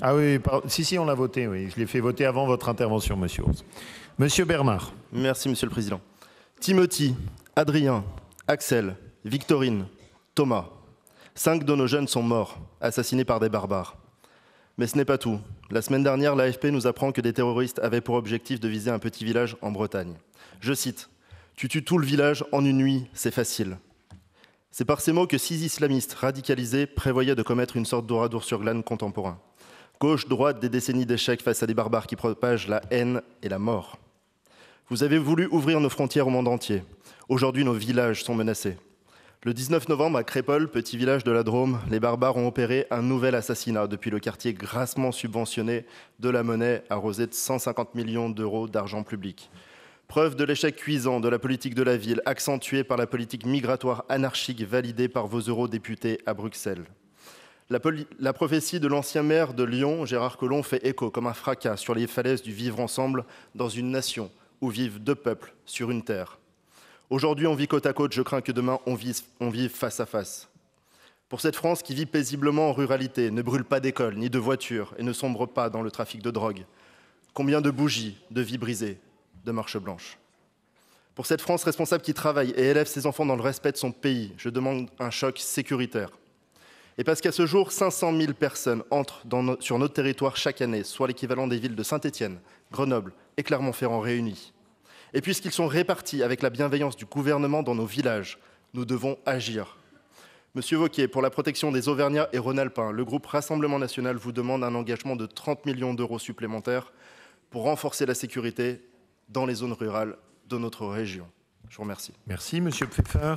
Ah oui, si, si, on l'a voté, oui. Je l'ai fait voter avant votre intervention, monsieur Monsieur Bernard. Merci, monsieur le président. Timothy, Adrien, Axel, Victorine, Thomas. Cinq de nos jeunes sont morts, assassinés par des barbares. Mais ce n'est pas tout. La semaine dernière, l'AFP nous apprend que des terroristes avaient pour objectif de viser un petit village en Bretagne. Je cite Tu tues tout le village en une nuit, c'est facile. C'est par ces mots que six islamistes radicalisés prévoyaient de commettre une sorte d'oradour sur glane contemporain. Gauche-droite des décennies d'échecs face à des barbares qui propagent la haine et la mort. Vous avez voulu ouvrir nos frontières au monde entier. Aujourd'hui, nos villages sont menacés. Le 19 novembre, à Crépole, petit village de la Drôme, les barbares ont opéré un nouvel assassinat depuis le quartier grassement subventionné de la monnaie arrosé de 150 millions d'euros d'argent public. Preuve de l'échec cuisant de la politique de la ville, accentuée par la politique migratoire anarchique validée par vos eurodéputés à Bruxelles. La, prophétie de l'ancien maire de Lyon, Gérard Collomb, fait écho comme un fracas sur les falaises du vivre ensemble dans une nation où vivent deux peuples sur une terre. Aujourd'hui, on vit côte à côte, je crains que demain, on vive, on vive face à face. Pour cette France qui vit paisiblement en ruralité, ne brûle pas d'école ni de voitures et ne sombre pas dans le trafic de drogue, combien de bougies, de vies brisées, de marches blanches Pour cette France responsable qui travaille et élève ses enfants dans le respect de son pays, je demande un choc sécuritaire et parce qu'à ce jour, 500 000 personnes entrent sur notre territoire chaque année, soit l'équivalent des villes de Saint-Étienne, Grenoble et Clermont-Ferrand réunies. Et puisqu'ils sont répartis avec la bienveillance du gouvernement dans nos villages, nous devons agir. Monsieur Vauquier, pour la protection des Auvergnats et Rhône-Alpins, le groupe Rassemblement national vous demande un engagement de 30 millions d'euros supplémentaires pour renforcer la sécurité dans les zones rurales de notre région. Je vous remercie. Merci, Monsieur Pfeffer.